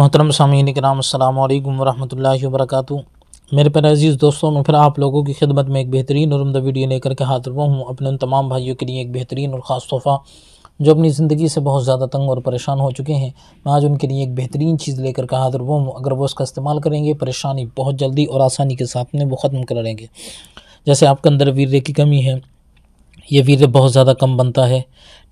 मोहतरम सामीन कराम अल्लाम वरहमल वरक मेरे पर अजीज़ दोस्तों में फिर आप लोगों की खिदमत में एक बेहतरीन और उमदा वीडियो लेकर के हाथ रुआ हूँ अपने उन तमाम भाइयों के लिए एक बेहतरीन और ख़ास तोहफ़ा जो अपनी ज़िंदगी से बहुत ज़्यादा तंग और परेशान हो चुके हैं मैं आज उनके लिए एक बेहतरीन चीज़ लेकर के हाथ हुआ हूँ अगर वो उसका इस्तेमाल करेंगे परेशानी बहुत जल्दी और आसानी के साथ में वो ख़त्म कर लेंगे जैसे आपके अंदर वीर्य की कमी है ये वीर बहुत ज़्यादा कम बनता है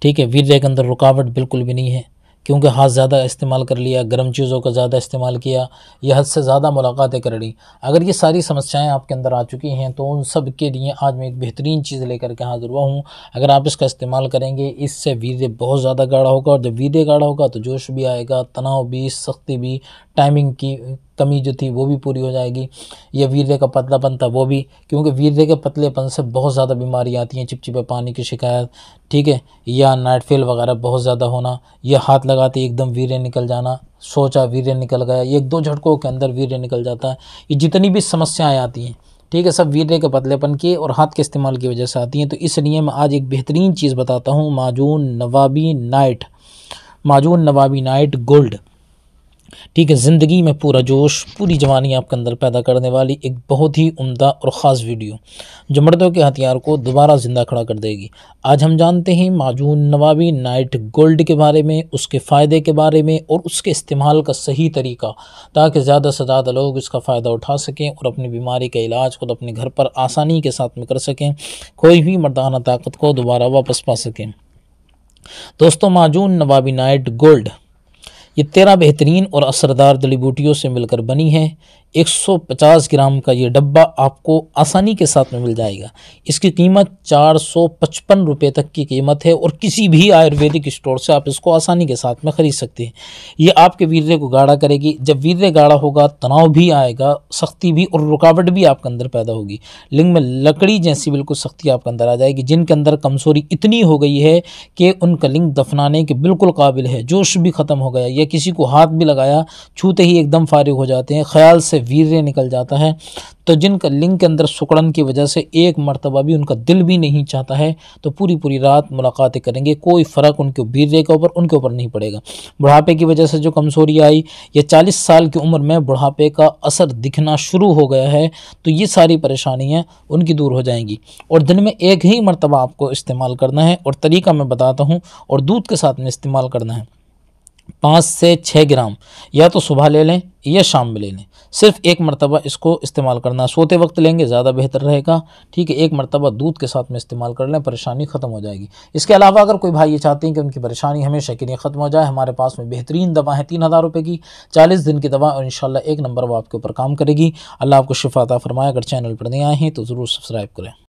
ठीक है वीर के अंदर रुकावट बिल्कुल भी नहीं है क्योंकि हाथ ज़्यादा इस्तेमाल कर लिया गर्म चीज़ों का ज़्यादा इस्तेमाल किया या हद से ज़्यादा मुलाकातें कर ली अगर ये सारी समस्याएं आपके अंदर आ चुकी हैं तो उन सब के लिए आज मैं एक बेहतरीन चीज़ लेकर के हाजिर हुआ हूँ अगर आप इसका इस्तेमाल करेंगे इससे वीरे बहुत ज़्यादा गाढ़ा होगा और जब वीरे गाढ़ा होगा तो जोश भी आएगा तनाव भी सख्ती भी टाइमिंग की कमी जो थी वो भी पूरी हो जाएगी या वीर्य का पतलापन था वो भी क्योंकि वीर्य के पतलेपन से बहुत ज़्यादा बीमारियाँ आती हैं चिपचिपे पानी की शिकायत ठीक है या नाइट फेल वगैरह बहुत ज़्यादा होना या हाथ लगाते एकदम वीर्य निकल जाना सोचा वीर्य निकल गया एक दो झटकों के अंदर वीर्य निकल जाता है ये जितनी भी समस्याएँ आती हैं ठीक है सब वीर्य के पतलेपन के और हाथ के इस्तेमाल की वजह से आती हैं तो इसलिए मैं आज एक बेहतरीन चीज़ बताता हूँ माजून नवाबी नाइट माजून नवाबी नाइट गोल्ड ठीक है ज़िंदगी में पूरा जोश पूरी जवानी आपके अंदर पैदा करने वाली एक बहुत ही उम्दा और ख़ास वीडियो जो मर्दों के हथियार को दोबारा ज़िंदा खड़ा कर देगी आज हम जानते हैं माजून नवाबी नाइट गोल्ड के बारे में उसके फ़ायदे के बारे में और उसके इस्तेमाल का सही तरीका ताकि ज़्यादा से ज़्यादा लोग इसका फ़ायदा उठा सकें और अपनी बीमारी का इलाज खुद तो अपने घर पर आसानी के साथ में कर सकें कोई भी मर्दाना ताकत को दोबारा वापस पा सकें दोस्तों माजून नवाबी नाइट गोल्ड ये तेरह बेहतरीन और असरदार जड़ी बूटियों से मिलकर बनी है 150 ग्राम का ये डब्बा आपको आसानी के साथ में मिल जाएगा इसकी कीमत चार सौ पचपन रुपये तक की कीमत है और किसी भी आयुर्वेदिक स्टोर से आप इसको आसानी के साथ में ख़रीद सकते हैं ये आपके वीर्य को गाढ़ा करेगी जब वीर्य गाढ़ा होगा तनाव भी आएगा सख्ती भी और रुकावट भी आपके अंदर पैदा होगी लिंग में लकड़ी जैसी बिल्कुल सख्ती आपके अंदर आ जाएगी जिनके अंदर कमजोरी इतनी हो गई है कि उनका लिंग दफनाने के बिल्कुल काबिल है जोश भी ख़त्म हो गया या किसी को हाथ भी लगाया छूते ही एकदम फारिग हो जाते हैं ख्याल से वीर्य निकल जाता है तो जिनका लिंग के अंदर सुकड़न की वजह से एक मरतबा भी उनका दिल भी नहीं चाहता है तो पूरी पूरी रात मुलाकातें करेंगे कोई फ़र्क उनके वीर्य के ऊपर उनके ऊपर नहीं पड़ेगा बुढ़ापे की वजह से जो कमज़ोरी आई या चालीस साल की उम्र में बुढ़ापे का असर दिखना शुरू हो गया है तो ये सारी परेशानियाँ उनकी दूर हो जाएंगी और दिन में एक ही मरतबा आपको इस्तेमाल करना है और तरीका मैं बताता हूँ और दूध के साथ में इस्तेमाल करना है पाँच से छः ग्राम या तो सुबह ले लें या शाम में ले लें सिर्फ एक मरतबा इसको इस्तेमाल करना सोते वक्त लेंगे ज़्यादा बेहतर रहेगा ठीक है एक मरतबा दूध के साथ में इस्तेमाल कर लें परेशानी ख़त्म हो जाएगी इसके अलावा अगर कोई भाई ये चाहते हैं कि उनकी परेशानी हमेशा के लिए ख़त्म हो जाए हमारे पास में बेहतरीन दवा है तीन हज़ार रुपये की चालीस दिन की दवा और इन एक नंबर वो आपके ऊपर काम करेगी अल्लाह आपको शिफाता फरमाए अगर चैनल पर नहीं आए हैं तो ज़रूर सब्सक्राइब करें